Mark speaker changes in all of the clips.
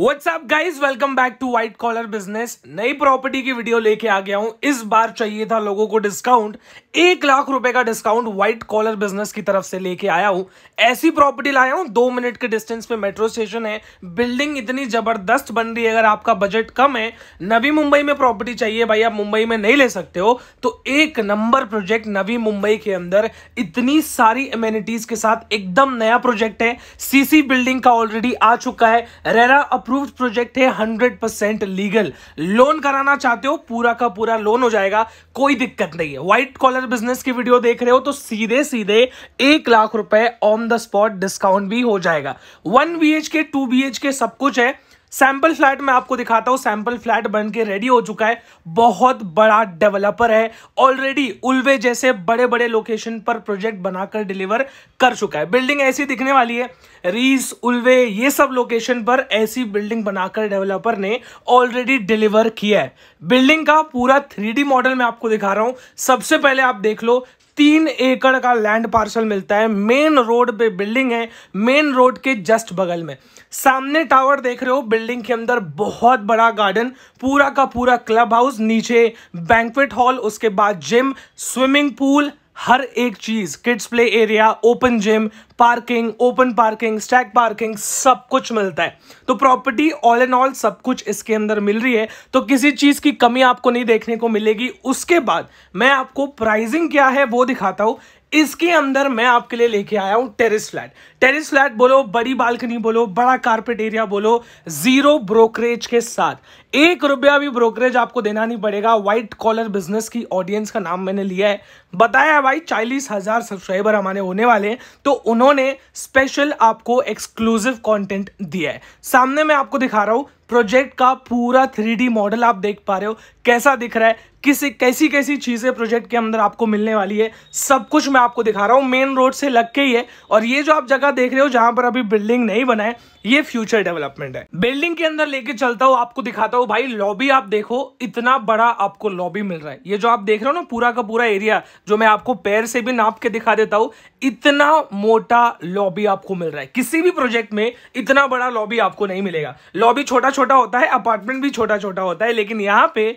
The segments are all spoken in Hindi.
Speaker 1: WhatsApp guys welcome back to white collar business नई प्रॉपर्टी की वीडियो लेके आ गया हूं इस बार चाहिए था लोगों को डिस्काउंट एक लाख रुपए का डिस्काउंट व्हाइट कॉलर बिजनेस की तरफ से लेके आया हूं ऐसी प्रॉपर्टी लाया हूं दो मिनट के डिस्टेंस पे मेट्रो स्टेशन है बिल्डिंग इतनी जबरदस्त बन रही है अगर आपका बजट कम है नवी मुंबई में प्रॉपर्टी चाहिए भाई आप मुंबई में नहीं ले सकते हो तो एक नंबर प्रोजेक्ट नवी मुंबई के अंदर इतनी सारी एम्यूनिटीज के साथ एकदम नया प्रोजेक्ट है सीसी बिल्डिंग का ऑलरेडी आ चुका है रेरा अप्रूव्ड प्रोजेक्ट है हंड्रेड परसेंट लीगल लोन कराना चाहते हो पूरा का पूरा लोन हो जाएगा कोई दिक्कत नहीं है व्हाइट कॉलर बिजनेस की वीडियो देख रहे हो तो सीधे सीधे एक लाख रुपए ऑन द स्पॉट डिस्काउंट भी हो जाएगा one B H K two B H K सब कुछ है सैंपल फ्लैट मैं आपको दिखाता हूँ सैंपल फ्लैट बन के रेडी हो चुका है बहुत बड़ा डेवलपर है ऑलरेडी उल्वे जैसे बड़े बड़े लोकेशन पर प्रोजेक्ट बनाकर डिलीवर कर चुका है बिल्डिंग ऐसी दिखने वाली है रीस उल्वे ये सब लोकेशन पर ऐसी बिल्डिंग बनाकर डेवलपर ने ऑलरेडी डिलीवर किया है बिल्डिंग का पूरा थ्री मॉडल मैं आपको दिखा रहा हूँ सबसे पहले आप देख लो तीन एकड़ का लैंड पार्सल मिलता है मेन रोड पे बिल्डिंग है मेन रोड के जस्ट बगल में सामने टावर देख रहे हो बिल्डिंग के अंदर बहुत बड़ा गार्डन पूरा का पूरा क्लब हाउस नीचे बैंकवेट हॉल उसके बाद जिम स्विमिंग पूल हर एक चीज kids play area open gym parking open parking stack parking सब कुछ मिलता है तो प्रॉपर्टी ऑल एंड ऑल सब कुछ इसके अंदर मिल रही है तो किसी चीज की कमी आपको नहीं देखने को मिलेगी उसके बाद मैं आपको प्राइसिंग क्या है वो दिखाता हूं इसके अंदर मैं आपके लिए लेके आया हूं टेरिस फ्लैट टेरिस फ्लैट बोलो बड़ी बालकनी बोलो बड़ा कारपेट एरिया बोलो जीरो ब्रोकरेज के साथ एक रुपया भी ब्रोकरेज आपको देना नहीं पड़ेगा व्हाइट कॉलर बिजनेस की ऑडियंस का नाम मैंने लिया है बताया भाई चालीस हजार सब्सक्राइबर हमारे होने वाले तो उन्होंने स्पेशल आपको एक्सक्लूसिव कंटेंट दिया है सामने मैं आपको दिखा रहा हूँ प्रोजेक्ट का पूरा थ्री मॉडल आप देख पा रहे हो कैसा दिख रहा है किसी कैसी कैसी चीज़ें प्रोजेक्ट के अंदर आपको मिलने वाली है सब कुछ मैं आपको दिखा रहा हूँ मेन रोड से लग के ही है और ये जो आप जगह देख रहे हो जहां पर अभी बिल्डिंग नहीं बना है ये फ्यूचर डेवलपमेंट है बिल्डिंग के अंदर लेके चलता हूँ आपको दिखाता हूँ भाई लॉबी आप देखो इतना बड़ा आपको लॉबी मिल रहा है ये जो आप देख रहे हो ना पूरा का पूरा एरिया जो मैं आपको पैर से भी नाप के दिखा देता हूँ इतना मोटा लॉबी आपको मिल रहा है किसी भी प्रोजेक्ट में इतना बड़ा लॉबी आपको नहीं मिलेगा लॉबी छोटा छोटा होता है अपार्टमेंट भी छोटा छोटा होता है लेकिन यहाँ पे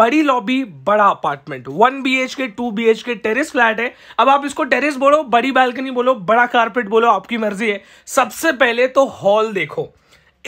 Speaker 1: बड़ी लॉबी बड़ा apartment one B H K two B H K terrace flat है अब आप इसको टेरिस बोलो बड़ी बालकनी बोलो बड़ा कारपेट बोलो आपकी मर्जी है सबसे पहले तो हॉल हॉल देखो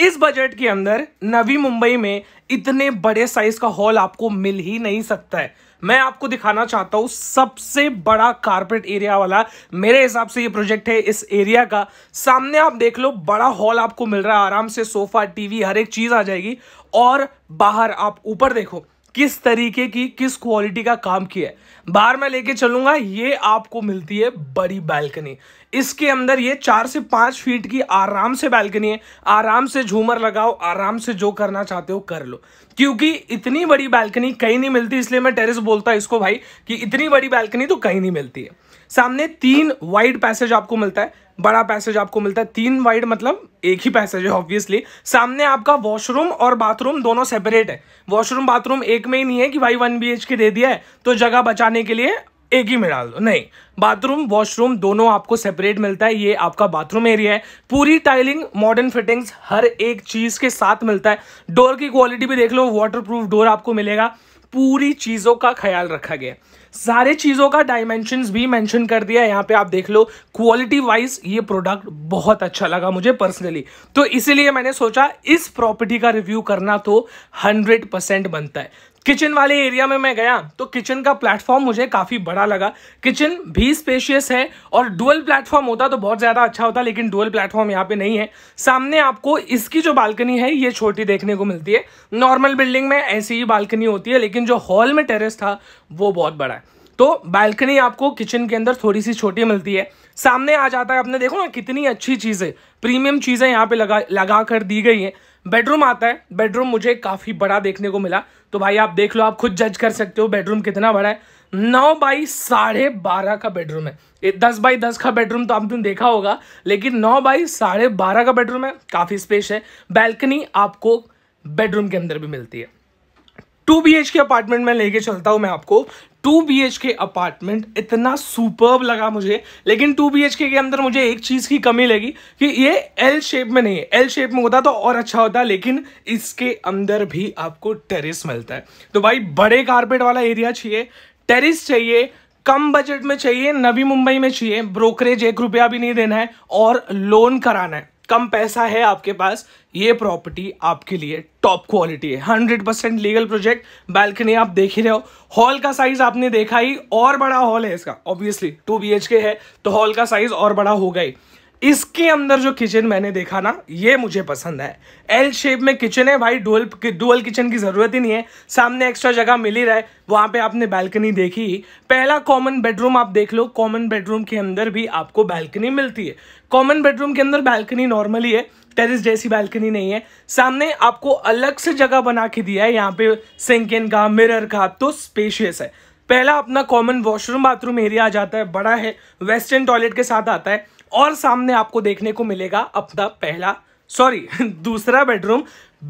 Speaker 1: इस बजट के अंदर नवी मुंबई में इतने बड़े साइज का हॉल आपको मिल ही नहीं सकता है मैं आपको दिखाना चाहता हूं सबसे बड़ा कारपेट एरिया वाला मेरे हिसाब से ये प्रोजेक्ट है इस एरिया का सामने आप देख लो बड़ा हॉल आपको मिल रहा है आराम से सोफा टीवी हर एक चीज़ आ जाएगी और बाहर आप ऊपर देखो किस तरीके की किस क्वालिटी का काम किया है बाहर मैं लेके चलूंगा ये आपको मिलती है बड़ी बैल्कनी इसके अंदर ये चार से पांच फीट की आराम से बैल्कनी है आराम से झूमर लगाओ आराम से जो करना चाहते हो कर लो क्योंकि इतनी बड़ी बैल्कनी कहीं नहीं मिलती इसलिए मैं टेरिस बोलता इसको भाई कि इतनी बड़ी बैल्कनी तो कहीं नहीं मिलती है सामने तीन वाइड पैसेज आपको मिलता है बड़ा पैसेज आपको मिलता है तीन वाइड मतलब एक ही पैसेज है ऑब्वियसली सामने आपका वॉशरूम और बाथरूम दोनों सेपरेट है वॉशरूम बाथरूम एक में ही नहीं है कि भाई वन बी एच के दे दिया है तो जगह बचाने के लिए एक ही में डाल दो नहीं बाथरूम वॉशरूम दोनों आपको सेपरेट मिलता है ये आपका बाथरूम एरिया है पूरी टाइलिंग मॉडर्न फिटिंग्स हर एक चीज़ के साथ मिलता है डोर की क्वालिटी भी देख लो वाटर डोर आपको मिलेगा पूरी चीज़ों का ख्याल रखा गया है सारे चीज़ों का डायमेंशन भी मैंशन कर दिया है यहाँ पे आप देख लो क्वालिटी वाइज ये प्रोडक्ट बहुत अच्छा लगा मुझे पर्सनली तो इसीलिए मैंने सोचा इस प्रॉपर्टी का रिव्यू करना तो हंड्रेड परसेंट बनता है किचन वाले एरिया में मैं गया तो किचन का प्लेटफॉर्म मुझे काफ़ी बड़ा लगा किचन भी स्पेशियस है और डुअल प्लेटफॉर्म होता तो बहुत ज़्यादा अच्छा होता लेकिन डुअल प्लेटफॉर्म यहाँ पे नहीं है सामने आपको इसकी जो बालकनी है ये छोटी देखने को मिलती है नॉर्मल बिल्डिंग में ऐसी ही बालकनी होती है लेकिन जो हॉल में टेरेस था वो बहुत बड़ा है तो बालकनी आपको किचन के अंदर थोड़ी सी छोटी मिलती है सामने आ जाता है आपने देखो ना कितनी अच्छी चीज़ें प्रीमियम चीज़ें यहाँ पे लगा लगा कर दी गई हैं बेडरूम आता है बेडरूम मुझे काफ़ी बड़ा देखने को मिला तो भाई आप देख लो आप खुद जज कर सकते हो बेडरूम कितना बड़ा है नौ बाई साढ़े बारह का बेडरूम है दस बाई दस का बेडरूम तो आपने देखा होगा लेकिन नौ बाई साढ़े बारह का बेडरूम है काफ़ी स्पेस है बैल्कनी आपको बेडरूम के अंदर भी मिलती है two B H K apartment में लेके चलता हूं मैं आपको टू बी के अपार्टमेंट इतना सुपर्ब लगा मुझे लेकिन टू बी के अंदर मुझे एक चीज़ की कमी लगी कि ये एल शेप में नहीं है एल शेप में होता तो और अच्छा होता लेकिन इसके अंदर भी आपको टेरिस मिलता है तो भाई बड़े कारपेट वाला एरिया चाहिए टेरिस चाहिए कम बजट में चाहिए नवी मुंबई में चाहिए ब्रोकरेज एक रुपया भी नहीं देना है और लोन कराना है कम पैसा है आपके पास ये प्रॉपर्टी आपके लिए टॉप क्वालिटी है hundred percent legal project balcony आप देख ही रहे हो हॉल का साइज आपने देखा ही और बड़ा हॉल है इसका ऑब्वियसली टू बी है तो हॉल का साइज और बड़ा होगा ही इसके अंदर जो किचन मैंने देखा ना ये मुझे पसंद है एल शेप में किचन है भाई डुअल डुअल किचन की ज़रूरत ही नहीं है सामने एक्स्ट्रा जगह मिल ही रहा है वहाँ पे आपने बैल्कनी देखी पहला कॉमन बेडरूम आप देख लो कॉमन बेडरूम के अंदर भी आपको बैल्कनी मिलती है कॉमन बेडरूम के अंदर बैल्कनी नॉर्मली है टेरिस जैसी बालकनी नहीं है सामने आपको अलग से जगह बना के दिया है यहाँ पे सिंकिन का मिरर का तो स्पेशियस है पहला अपना कॉमन वॉशरूम बाथरूम एरिया आ जाता है बड़ा है वेस्टर्न टॉयलेट के साथ आता है और सामने आपको देखने को मिलेगा अपना पहला सॉरी दूसरा बेडरूम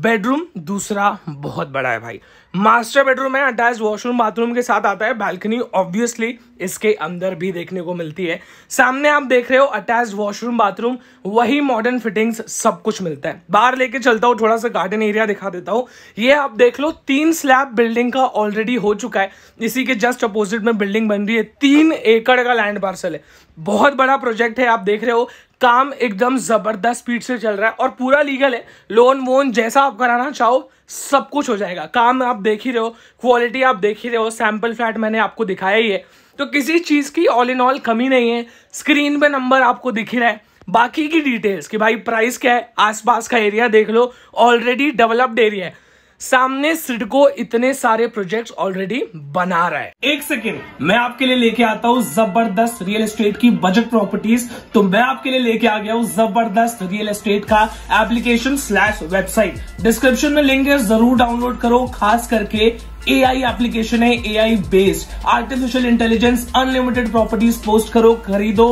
Speaker 1: बेडरूम दूसरा बहुत बड़ा है भाई मास्टर बेडरूम है अटैच वॉशरूम बाथरूम के साथ आता है बालकनी ऑब्वियसली इसके अंदर भी देखने को मिलती है सामने आप देख रहे हो अटैच वॉशरूम बाथरूम वही मॉडर्न फिटिंग्स सब कुछ मिलता है बाहर लेके चलता हूँ थोड़ा सा गार्डन एरिया दिखा देता हूँ ये आप देख लो तीन स्लैब बिल्डिंग का ऑलरेडी हो चुका है इसी के जस्ट अपोजिट में बिल्डिंग बन रही है तीन एकड़ का लैंड पार्सल है बहुत बड़ा प्रोजेक्ट है आप देख रहे हो काम एकदम ज़बरदस्त स्पीड से चल रहा है और पूरा लीगल है लोन वोन जैसा आप कराना चाहो सब कुछ हो जाएगा काम आप देख ही रहे हो क्वालिटी आप देख ही रहे हो सैम्पल फ्लैट मैंने आपको दिखाया ही है तो किसी चीज़ की ऑल इन ऑल कमी नहीं है स्क्रीन पे नंबर आपको दिख ही रहा है बाकी की डिटेल्स कि भाई प्राइस क्या है आसपास का एरिया देख लो ऑलरेडी डेवलप्ड एरिया है सामने सिडको इतने सारे प्रोजेक्ट्स ऑलरेडी बना रहा है एक सेकेंड मैं आपके लिए लेके आता हूँ जबरदस्त रियल एस्टेट की बजट प्रॉपर्टीज तो मैं आपके लिए लेके आ गया हूँ जबरदस्त रियल एस्टेट का एप्लीकेशन स्लैश वेबसाइट डिस्क्रिप्शन में लिंक है जरूर डाउनलोड करो खास करके ए आई एप्लीकेशन है A I based artificial intelligence unlimited properties post करो खरीदो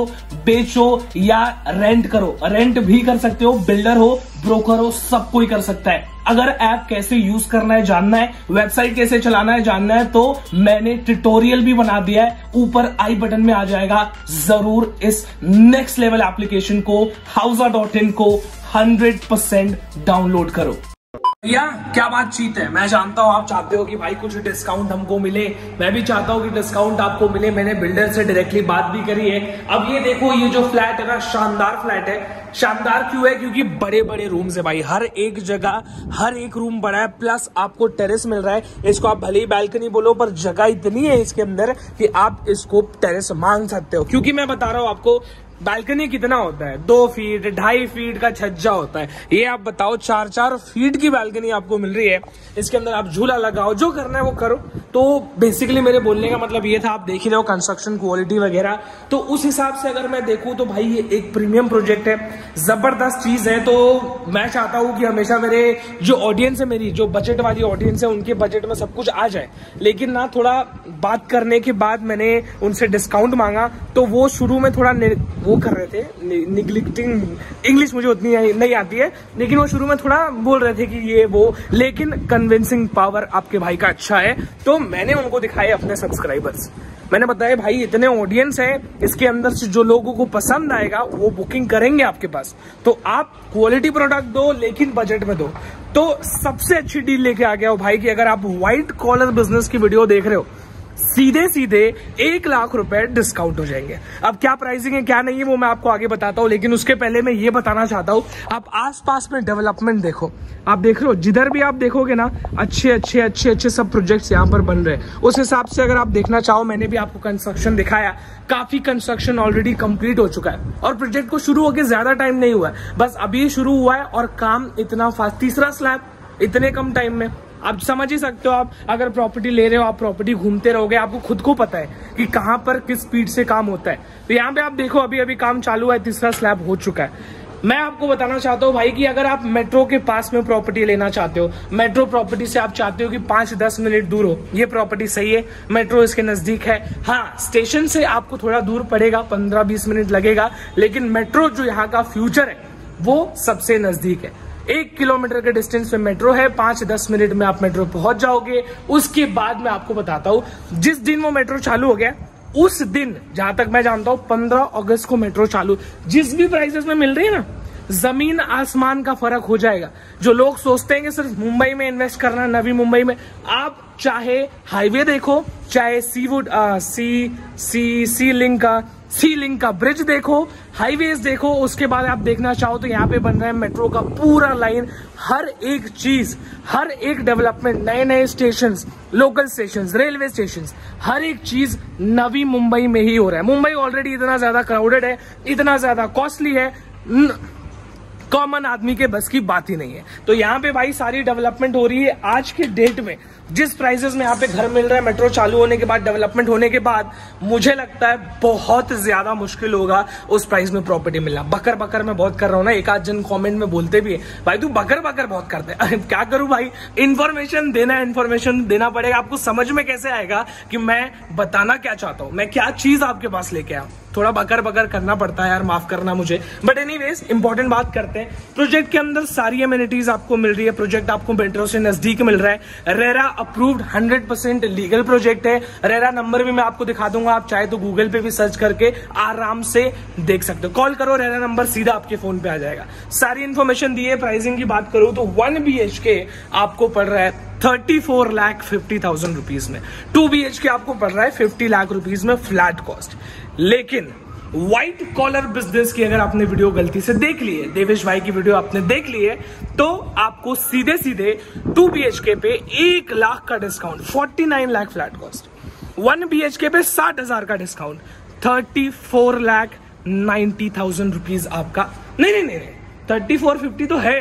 Speaker 1: बेचो या रेंट करो रेंट भी कर सकते हो बिल्डर हो ब्रोकर हो सब कोई कर सकता है अगर ऐप कैसे यूज करना है जानना है वेबसाइट कैसे चलाना है जानना है तो मैंने ट्यूटोरियल भी बना दिया है ऊपर आई बटन में आ जाएगा जरूर इस नेक्स्ट लेवल एप्लीकेशन को हाउसा डॉट इन को हंड्रेड परसेंट डाउनलोड करो भैया क्या बातचीत है मैं जानता हूँ आप चाहते हो कि भाई कुछ डिस्काउंट हमको मिले मैं भी चाहता हूँ कि डिस्काउंट आपको मिले मैंने बिल्डर से डायरेक्टली बात भी करी है अब ये देखो ये जो फ्लैट है ना शानदार फ्लैट है शानदार क्यों है क्योंकि बड़े बड़े रूम्स है भाई हर एक जगह हर एक रूम बड़ा है प्लस आपको टेरेस मिल रहा है इसको आप भले ही बालकनी बोलो पर जगह इतनी है इसके अंदर कि आप इसको टेरेस मांग सकते हो क्योंकि मैं बता रहा हूँ आपको बालकनी कितना होता है दो फीट ढाई फीट का छज्जा होता है ये आप बताओ चार चार फीट की बालकनी आपको मिल रही है इसके अंदर आप झूला लगाओ जो करना है वो करो तो बेसिकली मेरे बोलने का मतलब ये था आप देख ही रहे हो कंस्ट्रक्शन क्वालिटी वगैरह तो उस हिसाब से अगर मैं देखूं तो भाई ये एक प्रीमियम प्रोजेक्ट है जबरदस्त चीज है तो मैं चाहता हूँ कि हमेशा मेरे जो ऑडियंस है मेरी जो बजट वाली ऑडियंस है उनके बजट में सब कुछ आ जाए लेकिन ना थोड़ा बात करने के बाद मैंने उनसे डिस्काउंट मांगा तो वो शुरू में थोड़ा वो कर रहे थे निगलिक्टिंग इंग्लिश मुझे उतनी नहीं आती है लेकिन वो शुरू में थोड़ा बोल रहे थे कि ये वो लेकिन कन्विंसिंग पावर आपके भाई का अच्छा है तो मैंने उनको दिखाए अपने सब्सक्राइबर्स मैंने बताया भाई इतने ऑडियंस है इसके अंदर से जो लोगों को पसंद आएगा वो बुकिंग करेंगे आपके पास तो आप क्वालिटी प्रोडक्ट दो लेकिन बजट में दो तो सबसे अच्छी डील लेके आ गया हो भाई कि अगर आप व्हाइट कॉलर बिजनेस की वीडियो देख रहे हो सीधे सीधे एक लाख रुपए डिस्काउंट हो जाएंगे अब क्या प्राइसिंग है क्या नहीं है वो मैं आपको आगे बताता हूँ लेकिन उसके पहले मैं ये बताना चाहता हूँ आप आसपास में डेवलपमेंट देखो आप देख रहे जिधर भी आप देखोगे ना अच्छे अच्छे अच्छे अच्छे सब प्रोजेक्ट्स यहाँ पर बन रहे हैं उस हिसाब से अगर आप देखना चाहो मैंने भी आपको कंस्ट्रक्शन दिखाया काफी कंस्ट्रक्शन ऑलरेडी कंप्लीट हो चुका है और प्रोजेक्ट को शुरू होकर ज्यादा टाइम नहीं हुआ है बस अभी शुरू हुआ है और काम इतना फास्ट तीसरा स्लैब इतने कम टाइम में आप समझ ही सकते हो आप अगर प्रॉपर्टी ले रहे हो आप प्रॉपर्टी घूमते रहोगे आपको खुद को पता है कि कहाँ पर किस स्पीड से काम होता है तो यहाँ पे आप देखो अभी अभी काम चालू है तीसरा स्लैब हो चुका है मैं आपको बताना चाहता हूँ भाई कि अगर आप मेट्रो के पास में प्रॉपर्टी लेना चाहते हो मेट्रो प्रॉपर्टी से आप चाहते हो कि पांच दस मिनट दूर हो ये प्रॉपर्टी सही है मेट्रो इसके नज़दीक है हाँ स्टेशन से आपको थोड़ा दूर पड़ेगा पंद्रह बीस मिनट लगेगा लेकिन मेट्रो जो यहाँ का फ्यूचर है वो सबसे नज़दीक है एक किलोमीटर के डिस्टेंस में मेट्रो है पांच दस मिनट में आप मेट्रो पहुंच जाओगे उसके बाद मैं आपको बताता हूँ जिस दिन वो मेट्रो चालू हो गया उस दिन जहां तक मैं जानता हूं पंद्रह अगस्त को मेट्रो चालू जिस भी प्राइसेस में मिल रही है ना जमीन आसमान का फर्क हो जाएगा जो लोग सोचते हैं कि सिर्फ मुंबई में इन्वेस्ट करना नवी मुंबई में आप चाहे हाईवे देखो चाहे सी would uh, C C sea link का सी लिंक का ब्रिज देखो हाईवेज देखो उसके बाद आप देखना चाहो तो यहाँ पे बन रहा है मेट्रो का पूरा लाइन हर एक चीज हर एक डेवलपमेंट नए नए station local station railway station हर एक चीज नवी मुंबई में ही हो रहा है मुंबई ऑलरेडी इतना ज्यादा क्राउडेड है इतना ज्यादा कॉस्टली है कॉमन आदमी के बस की बात ही नहीं है तो यहाँ पे भाई सारी डेवलपमेंट हो रही है आज के डेट में जिस प्राइजेस में यहाँ पे घर मिल रहा है मेट्रो चालू होने के बाद डेवलपमेंट होने के बाद मुझे लगता है बहुत ज्यादा मुश्किल होगा उस प्राइस में प्रॉपर्टी मिलना बकर बकर मैं बहुत कर रहा हूँ ना एक आध जन कॉमेंट में बोलते भी है भाई तू बकर बकर बहुत करते अरे क्या करूं भाई इन्फॉर्मेशन देना इन्फॉर्मेशन देना पड़ेगा आपको समझ में कैसे आएगा कि मैं बताना क्या चाहता हूँ मैं क्या चीज आपके पास लेके आया थोड़ा बकर बकर करना पड़ता है यार माफ करना मुझे बट एनी वेज इंपॉर्टेंट बात करते हैं प्रोजेक्ट के अंदर सारी एमिनिटीज आपको मिल रही है प्रोजेक्ट आपको मेट्रो से नजदीक मिल रहा है रेरा अप्रूव्ड 100% लीगल प्रोजेक्ट है रेरा नंबर भी मैं आपको दिखा दूंगा आप चाहे तो गूगल पे भी सर्च करके आराम से देख सकते हो कॉल करो रेरा नंबर सीधा आपके फोन पे आ जाएगा सारी इन्फॉर्मेशन दी है प्राइसिंग की बात करूं तो वन बी आपको पड़ रहा है thirty four lakh fifty thousand rupees में टू बी एच के आपको पड़ रहा है फिफ्टी लाख रुपीज में फ्लैट कॉस्ट लेकिन व्हाइट कॉलर बिजनेस की अगर आपने वीडियो गलती से देख ली है देवेश भाई की वीडियो आपने देख ली है तो आपको सीधे सीधे टू बी पे एक लाख का discount forty nine lakh flat cost one B पे साठ हजार का discount thirty four lakh ninety thousand rupees आपका नहीं नहीं नहीं थर्टी फोर फिफ्टी तो है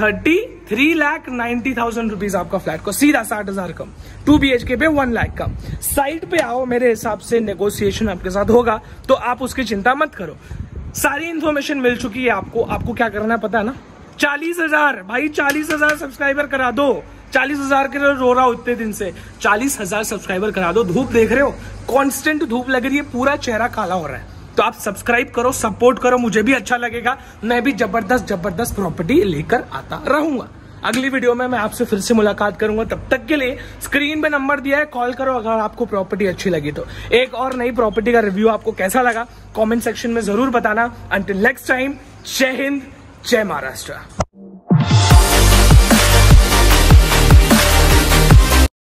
Speaker 1: thirty three lakh ninety thousand rupees आपका फ्लैट को सीधा साठ हजार कम टू बी एच के पे वन लाख कम साइट पे आओ मेरे हिसाब से नेगोशिएशन आपके साथ होगा तो आप उसकी चिंता मत करो सारी इन्फॉर्मेशन मिल चुकी है आपको आपको क्या करना है पता है ना चालीस हजार भाई चालीस हजार सब्सक्राइबर करा दो चालीस हजार के रो रहा हो इतने दिन से चालीस हजार सब्सक्राइबर करा दो धूप देख रहे हो कांस्टेंट धूप लग रही है पूरा चेहरा काला हो रहा है तो आप सब्सक्राइब करो सपोर्ट करो मुझे भी अच्छा लगेगा मैं भी जबरदस्त जबरदस्त प्रॉपर्टी लेकर आता रहूंगा अगली वीडियो में मैं आपसे फिर से मुलाकात करूंगा तब तक के लिए स्क्रीन पे नंबर दिया है कॉल करो अगर आपको प्रॉपर्टी अच्छी लगी तो एक और नई प्रॉपर्टी का रिव्यू आपको कैसा लगा कॉमेंट सेक्शन में जरूर बताना अंटिल नेक्स्ट टाइम जय हिंद जय महाराष्ट्र